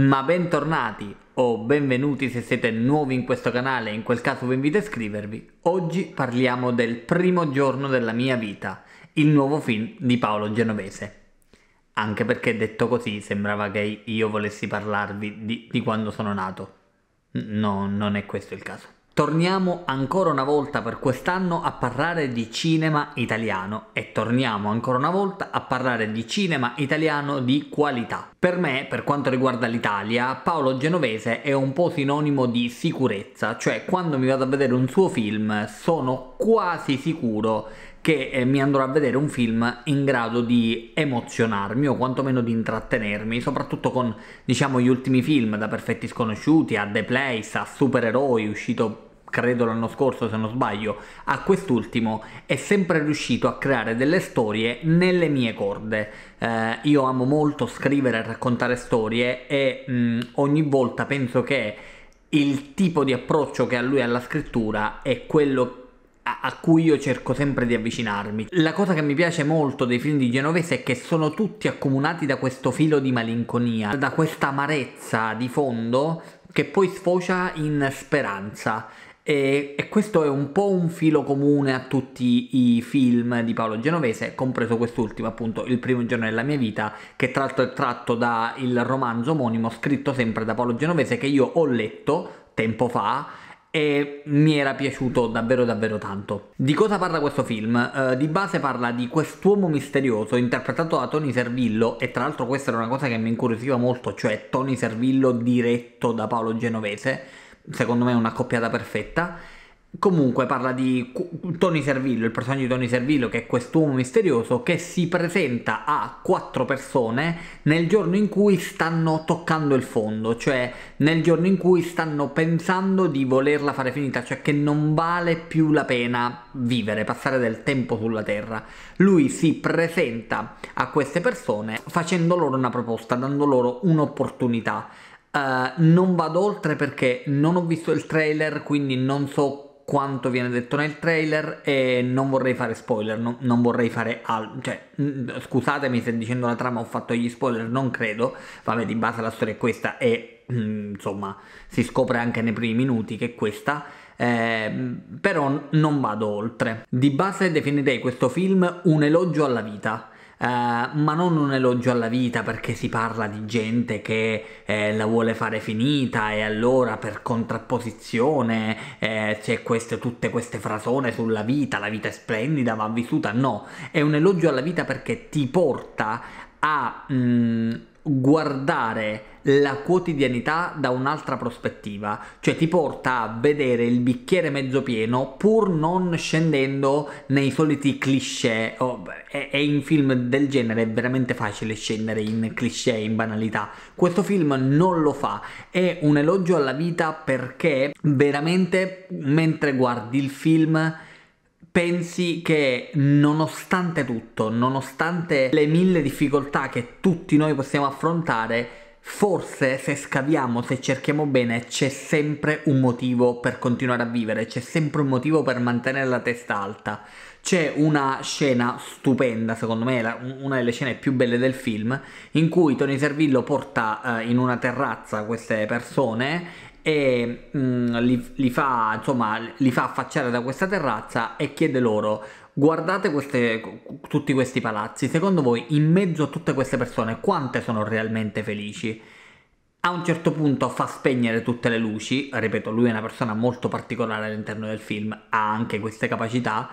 Ma bentornati o benvenuti se siete nuovi in questo canale, in quel caso vi invito a iscrivervi. Oggi parliamo del primo giorno della mia vita, il nuovo film di Paolo Genovese. Anche perché detto così sembrava che io volessi parlarvi di, di quando sono nato. No, non è questo il caso. Torniamo ancora una volta per quest'anno a parlare di cinema italiano e torniamo ancora una volta a parlare di cinema italiano di qualità. Per me, per quanto riguarda l'Italia, Paolo Genovese è un po' sinonimo di sicurezza, cioè quando mi vado a vedere un suo film sono quasi sicuro che eh, mi andrò a vedere un film in grado di emozionarmi o quantomeno di intrattenermi, soprattutto con diciamo gli ultimi film da Perfetti Sconosciuti a The Place a Supereroi uscito credo l'anno scorso se non sbaglio, a quest'ultimo è sempre riuscito a creare delle storie nelle mie corde. Eh, io amo molto scrivere e raccontare storie e mh, mm, ogni volta penso che il tipo di approccio che ha lui alla scrittura è quello a, a cui io cerco sempre di avvicinarmi. La cosa che mi piace molto dei film di Genovese è che sono tutti accomunati da questo filo di malinconia, da questa amarezza di fondo che poi sfocia in speranza e, e, questo è un po' un filo comune a tutti i film di Paolo Genovese, compreso quest'ultimo, appunto Il primo giorno della mia vita, che tra l'altro è tratto dal romanzo omonimo scritto sempre da Paolo Genovese che io ho letto tempo fa e mi era piaciuto davvero davvero tanto. Di cosa parla questo film? Uh, di base parla di quest'uomo misterioso interpretato da Tony Servillo e tra l'altro questa era una cosa che mi incuriosiva molto, cioè Tony Servillo diretto da Paolo Genovese secondo me è una coppiata perfetta. Comunque parla di Tony Servillo, il personaggio di Tony Servillo che è quest'uomo misterioso che si presenta a quattro persone nel giorno in cui stanno toccando il fondo, cioè nel giorno in cui stanno pensando di volerla fare finita, cioè che non vale più la pena vivere, passare del tempo sulla Terra. Lui si presenta a queste persone facendo loro una proposta, dando loro un'opportunità eh, non vado oltre perché non ho visto il trailer, quindi non so quanto viene detto nel trailer e non vorrei fare spoiler, no, non vorrei fare al- cioè scusatemi se dicendo la trama ho fatto gli spoiler, non credo, vabbè di base la storia è questa e mm, insomma si scopre anche nei primi minuti che è questa eh, però non vado oltre. Di base definirei questo film un elogio alla vita eh, ma non un elogio alla vita perché si parla di gente che eh, la vuole fare finita e allora per contrapposizione eh, c'è queste, tutte queste frasone sulla vita, la vita è splendida va vissuta, no, è un elogio alla vita perché ti porta a mh, mm, guardare la quotidianità da un'altra prospettiva, cioè ti porta a vedere il bicchiere mezzo pieno pur non scendendo nei soliti cliché oh, e, in film del genere è veramente facile scendere in cliché, in banalità. Questo film non lo fa, è un elogio alla vita perché veramente mentre guardi il film pensi che nonostante tutto, nonostante le mille difficoltà che tutti noi possiamo affrontare, forse se scaviamo, se cerchiamo bene, c'è sempre un motivo per continuare a vivere, c'è sempre un motivo per mantenere la testa alta. C'è una scena stupenda, secondo me, la, una delle scene più belle del film, in cui Tony Servillo porta eh, in una terrazza queste persone e mh, mm, li, li, fa, insomma, li fa affacciare da questa terrazza e chiede loro guardate queste, tutti questi palazzi, secondo voi in mezzo a tutte queste persone quante sono realmente felici? A un certo punto fa spegnere tutte le luci, ripeto, lui è una persona molto particolare all'interno del film, ha anche queste capacità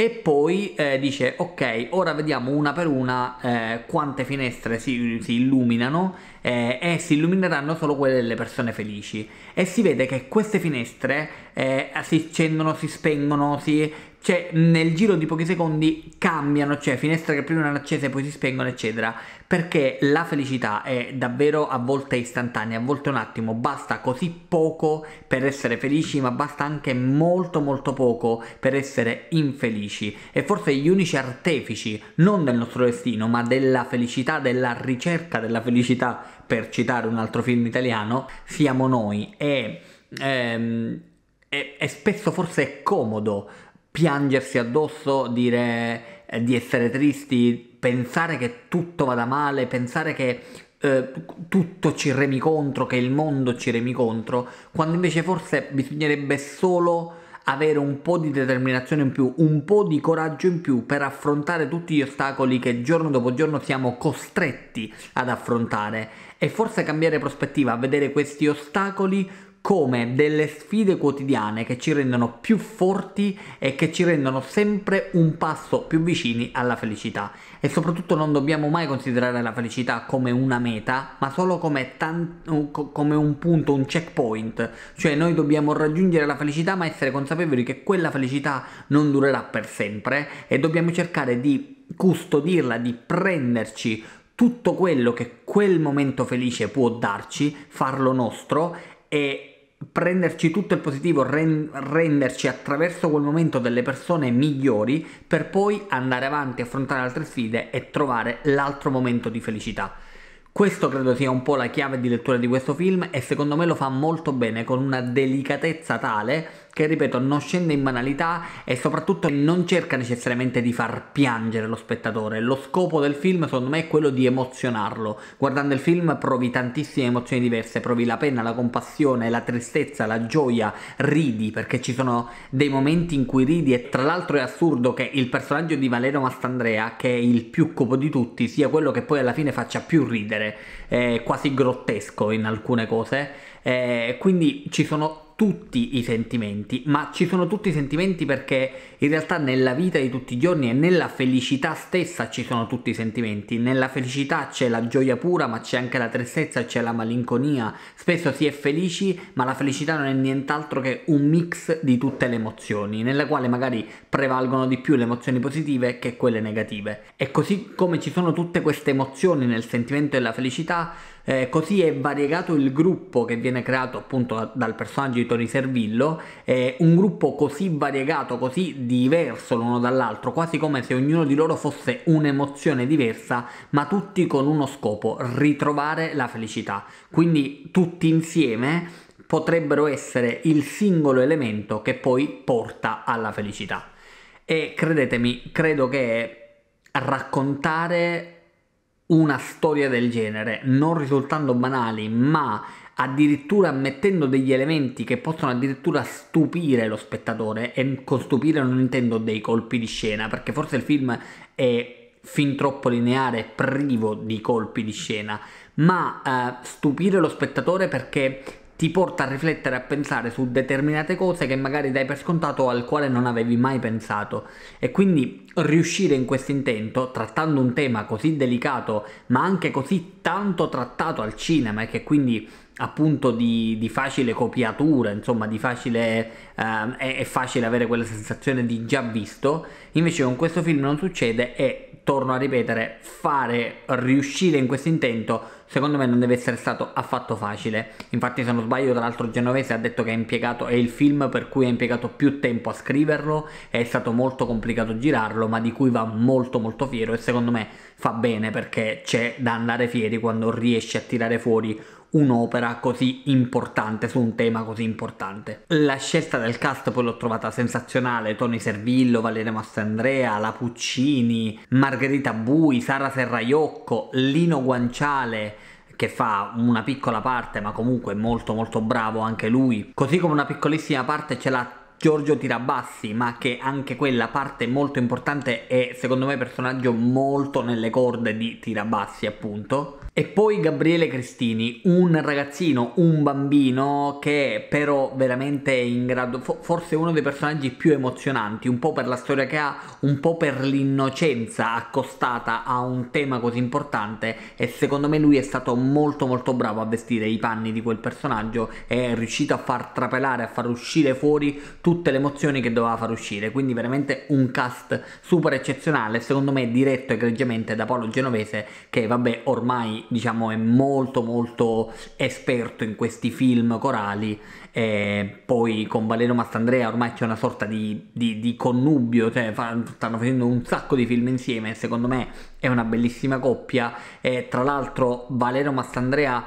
e poi eh, dice ok ora vediamo una per una eh, quante finestre si, si illuminano eh, e si illumineranno solo quelle delle persone felici e si vede che queste finestre eh, si accendono, si spengono, si, cioè nel giro di pochi secondi cambiano, cioè finestre che prima erano accese poi si spengono eccetera, perché la felicità è davvero a volte istantanea, a volte un attimo, basta così poco per essere felici, ma basta anche molto molto poco per essere infelici e forse gli unici artefici non del nostro destino, ma della felicità, della ricerca della felicità, per citare un altro film italiano, siamo noi e, ehm, e, spesso forse è comodo piangersi addosso, dire eh, di essere tristi, pensare che tutto vada male, pensare che eh, tutto ci remi contro, che il mondo ci remi contro, quando invece forse bisognerebbe solo avere un po' di determinazione in più, un po' di coraggio in più per affrontare tutti gli ostacoli che giorno dopo giorno siamo costretti ad affrontare e forse cambiare prospettiva, vedere questi ostacoli come delle sfide quotidiane che ci rendono più forti e che ci rendono sempre un passo più vicini alla felicità. E soprattutto non dobbiamo mai considerare la felicità come una meta, ma solo come, come un punto, un checkpoint. Cioè noi dobbiamo raggiungere la felicità ma essere consapevoli che quella felicità non durerà per sempre e dobbiamo cercare di custodirla, di prenderci tutto quello che quel momento felice può darci, farlo nostro e prenderci tutto il positivo, renderci attraverso quel momento delle persone migliori per poi andare avanti, affrontare altre sfide e trovare l'altro momento di felicità. Questo credo sia un po' la chiave di lettura di questo film e secondo me lo fa molto bene con una delicatezza tale che ripeto non scende in banalità e soprattutto non cerca necessariamente di far piangere lo spettatore. Lo scopo del film secondo me è quello di emozionarlo. Guardando il film provi tantissime emozioni diverse, provi la pena, la compassione, la tristezza, la gioia, ridi perché ci sono dei momenti in cui ridi e tra l'altro è assurdo che il personaggio di Valero Mastandrea, che è il più cupo di tutti, sia quello che poi alla fine faccia più ridere, è quasi grottesco in alcune cose. Eh, quindi ci sono tutti i sentimenti, ma ci sono tutti i sentimenti perché in realtà nella vita di tutti i giorni e nella felicità stessa ci sono tutti i sentimenti. Nella felicità c'è la gioia pura, ma c'è anche la tristezza, c'è la malinconia. Spesso si è felici, ma la felicità non è nient'altro che un mix di tutte le emozioni, nella quale magari prevalgono di più le emozioni positive che quelle negative. E così come ci sono tutte queste emozioni nel sentimento della felicità, eh, così è variegato il gruppo che viene creato appunto dal personaggio di Tony Servillo, eh, un gruppo così variegato, così diverso l'uno dall'altro, quasi come se ognuno di loro fosse un'emozione diversa, ma tutti con uno scopo, ritrovare la felicità. Quindi tutti insieme potrebbero essere il singolo elemento che poi porta alla felicità. E credetemi, credo che raccontare una storia del genere, non risultando banali, ma addirittura mettendo degli elementi che possono addirittura stupire lo spettatore, e con stupire non intendo dei colpi di scena, perché forse il film è fin troppo lineare, privo di colpi di scena, ma eh, stupire lo spettatore perché ti porta a riflettere e a pensare su determinate cose che magari dai per scontato o al quale non avevi mai pensato e quindi riuscire in questo intento, trattando un tema così delicato ma anche così tanto trattato al cinema e che quindi appunto di, di, facile copiatura, insomma di facile, eh, è, è, facile avere quella sensazione di già visto, invece con questo film non succede e torno a ripetere, fare, riuscire in questo intento secondo me non deve essere stato affatto facile, infatti se non sbaglio tra l'altro Genovese ha detto che è, impiegato, è il film per cui ha impiegato più tempo a scriverlo, è stato molto complicato girarlo ma di cui va molto molto fiero e secondo me fa bene perché c'è da andare fieri quando riesce a tirare fuori un'opera così importante, su un tema così importante. La scelta del cast poi l'ho trovata sensazionale, Tony Servillo, Valeria Mastandrea, La Puccini, Margherita Bui, Sara Serraiocco, Lino Guanciale, che fa una piccola parte ma comunque molto molto bravo anche lui, così come una piccolissima parte ce l'ha Giorgio Tirabassi, ma che anche quella parte molto importante è secondo me personaggio molto nelle corde di Tirabassi appunto. E poi Gabriele Cristini, un ragazzino, un bambino che però veramente è in grado, forse uno dei personaggi più emozionanti, un po' per la storia che ha, un po' per l'innocenza accostata a un tema così importante e secondo me lui è stato molto molto bravo a vestire i panni di quel personaggio è riuscito a far trapelare, a far uscire fuori tutte le emozioni che doveva far uscire, quindi veramente un cast super eccezionale, secondo me diretto egregiamente da Paolo Genovese che vabbè ormai diciamo, è molto molto esperto in questi film corali e poi con Valero Mastandrea ormai c'è una sorta di, di, di connubio, cioè fa, stanno facendo un sacco di film insieme secondo me è una bellissima coppia e tra l'altro Valero Mastandrea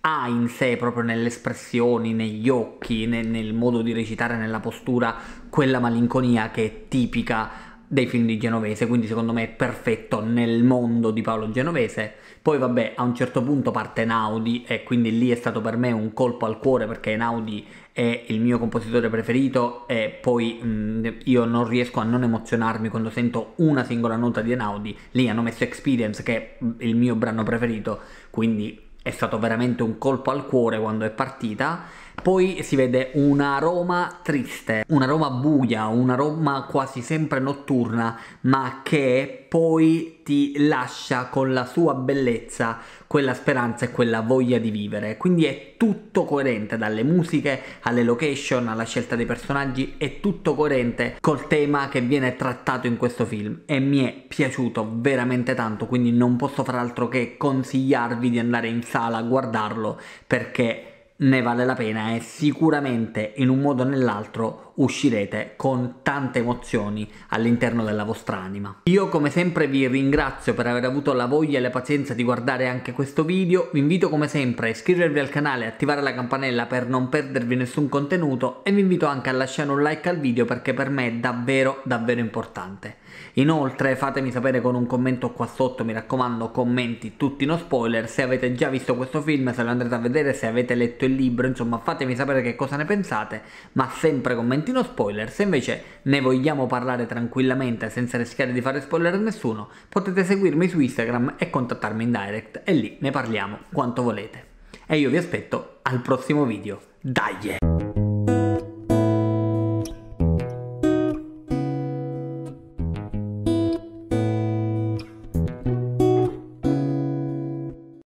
ha in sé proprio nelle espressioni, negli occhi, nel, nel modo di recitare, nella postura, quella malinconia che è tipica dei film di Genovese, quindi secondo me è perfetto nel mondo di Paolo Genovese. Poi vabbè, a un certo punto parte Naudi e quindi lì è stato per me un colpo al cuore perché Naudi è il mio compositore preferito e poi mh, io non riesco a non emozionarmi quando sento una singola nota di Enaudi. Lì hanno messo Experience che è il mio brano preferito, quindi è stato veramente un colpo al cuore quando è partita poi si vede un aroma triste, un aroma buia, un aroma quasi sempre notturna, ma che poi ti lascia con la sua bellezza, quella speranza e quella voglia di vivere. Quindi è tutto coerente, dalle musiche alle location, alla scelta dei personaggi, è tutto coerente col tema che viene trattato in questo film e mi è piaciuto veramente tanto, quindi non posso far altro che consigliarvi di andare in sala a guardarlo perché ne vale la pena e sicuramente in un modo o nell'altro uscirete con tante emozioni all'interno della vostra anima. Io come sempre vi ringrazio per aver avuto la voglia e la pazienza di guardare anche questo video, vi invito come sempre a iscrivervi al canale e attivare la campanella per non perdervi nessun contenuto e vi invito anche a lasciare un like al video perché per me è davvero davvero importante. Inoltre fatemi sapere con un commento qua sotto, mi raccomando commenti tutti no spoiler, se avete già visto questo film, se lo andrete a vedere, se avete letto il libro, insomma fatemi sapere che cosa ne pensate, ma sempre commenti no spoiler, se invece ne vogliamo parlare tranquillamente senza rischiare di fare spoiler a nessuno, potete seguirmi su Instagram e contattarmi in direct e lì ne parliamo quanto volete. E io vi aspetto al prossimo video. Dai!